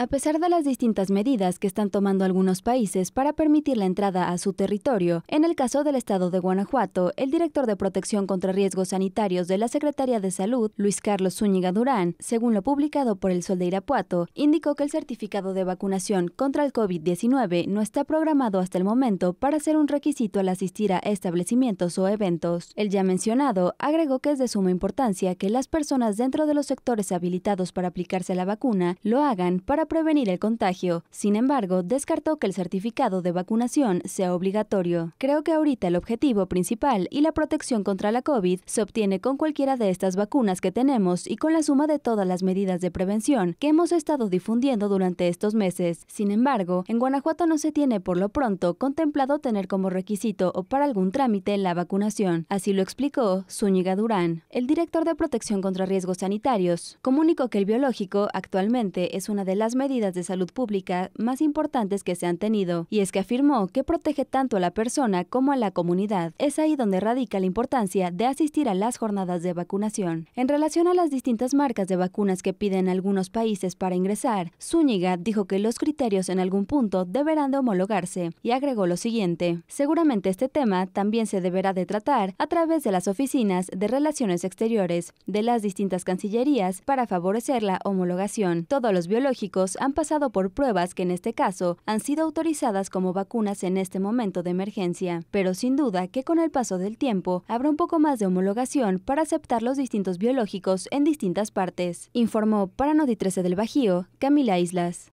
A pesar de las distintas medidas que están tomando algunos países para permitir la entrada a su territorio, en el caso del estado de Guanajuato, el director de Protección contra Riesgos Sanitarios de la Secretaría de Salud, Luis Carlos Zúñiga Durán, según lo publicado por El Sol de Irapuato, indicó que el certificado de vacunación contra el COVID-19 no está programado hasta el momento para ser un requisito al asistir a establecimientos o eventos. El ya mencionado agregó que es de suma importancia que las personas dentro de los sectores habilitados para aplicarse la vacuna lo hagan para prevenir el contagio. Sin embargo, descartó que el certificado de vacunación sea obligatorio. Creo que ahorita el objetivo principal y la protección contra la COVID se obtiene con cualquiera de estas vacunas que tenemos y con la suma de todas las medidas de prevención que hemos estado difundiendo durante estos meses. Sin embargo, en Guanajuato no se tiene por lo pronto contemplado tener como requisito o para algún trámite la vacunación. Así lo explicó Zúñiga Durán, el director de Protección contra Riesgos Sanitarios. Comunicó que el biológico actualmente es una de las medidas de salud pública más importantes que se han tenido, y es que afirmó que protege tanto a la persona como a la comunidad. Es ahí donde radica la importancia de asistir a las jornadas de vacunación. En relación a las distintas marcas de vacunas que piden algunos países para ingresar, Zúñiga dijo que los criterios en algún punto deberán de homologarse, y agregó lo siguiente. Seguramente este tema también se deberá de tratar a través de las oficinas de relaciones exteriores, de las distintas cancillerías, para favorecer la homologación. Todos los biológicos han pasado por pruebas que en este caso han sido autorizadas como vacunas en este momento de emergencia, pero sin duda que con el paso del tiempo habrá un poco más de homologación para aceptar los distintos biológicos en distintas partes, informó para 13 del Bajío Camila Islas.